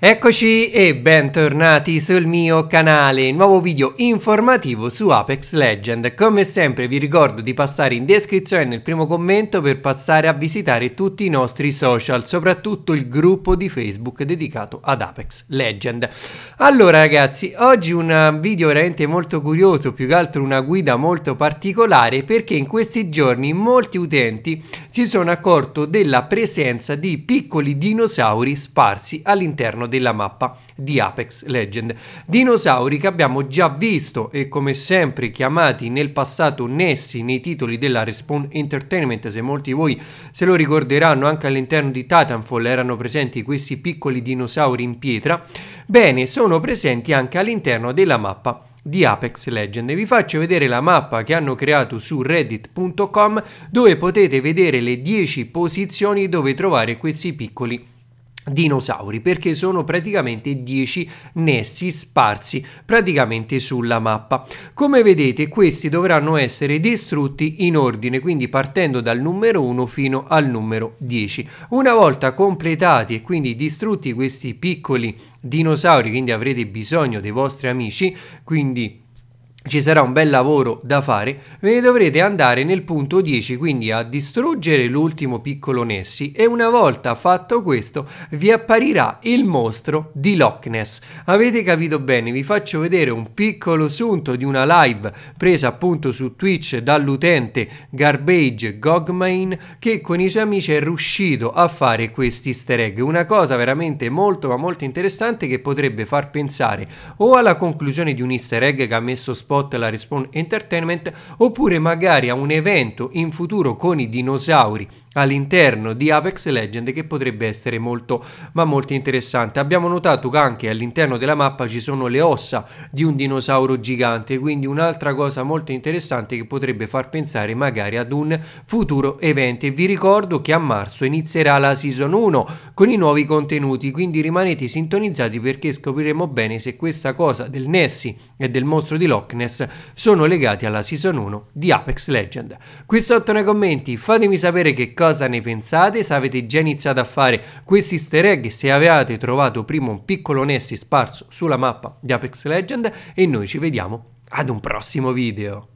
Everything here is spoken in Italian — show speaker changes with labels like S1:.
S1: Eccoci e bentornati sul mio canale, nuovo video informativo su Apex Legend. Come sempre vi ricordo di passare in descrizione nel primo commento per passare a visitare tutti i nostri social, soprattutto il gruppo di Facebook dedicato ad Apex Legend. Allora ragazzi, oggi un video veramente molto curioso, più che altro una guida molto particolare perché in questi giorni molti utenti si sono accorti della presenza di piccoli dinosauri sparsi all'interno della mappa di Apex Legend. Dinosauri che abbiamo già visto e come sempre chiamati nel passato Nessi nei titoli della Respawn Entertainment, se molti di voi se lo ricorderanno anche all'interno di Titanfall erano presenti questi piccoli dinosauri in pietra, bene sono presenti anche all'interno della mappa di Apex Legend. Vi faccio vedere la mappa che hanno creato su reddit.com dove potete vedere le 10 posizioni dove trovare questi piccoli dinosauri dinosauri perché sono praticamente 10 nessi sparsi praticamente sulla mappa come vedete questi dovranno essere distrutti in ordine quindi partendo dal numero 1 fino al numero 10 una volta completati e quindi distrutti questi piccoli dinosauri quindi avrete bisogno dei vostri amici quindi ci sarà un bel lavoro da fare, ve ne dovrete andare nel punto 10, quindi a distruggere l'ultimo piccolo Nessi e una volta fatto questo vi apparirà il mostro di Loch Ness. Avete capito bene, vi faccio vedere un piccolo sunto di una live presa appunto su Twitch dall'utente Garbage Gogmain che con i suoi amici è riuscito a fare questi easter egg, una cosa veramente molto ma molto interessante che potrebbe far pensare o alla conclusione di un easter egg che ha messo spazio spot la Respawn Entertainment oppure magari a un evento in futuro con i dinosauri all'interno di Apex Legend che potrebbe essere molto ma molto interessante. Abbiamo notato che anche all'interno della mappa ci sono le ossa di un dinosauro gigante, quindi un'altra cosa molto interessante che potrebbe far pensare magari ad un futuro evento. E vi ricordo che a marzo inizierà la season 1 con i nuovi contenuti, quindi rimanete sintonizzati perché scopriremo bene se questa cosa del Nessie e del mostro di Loch Ness sono legati alla season 1 di Apex Legend. Qui sotto nei commenti fatemi sapere che cosa cosa ne pensate, se avete già iniziato a fare questi easter egg, se avevate trovato prima un piccolo Nessie sparso sulla mappa di Apex Legend e noi ci vediamo ad un prossimo video.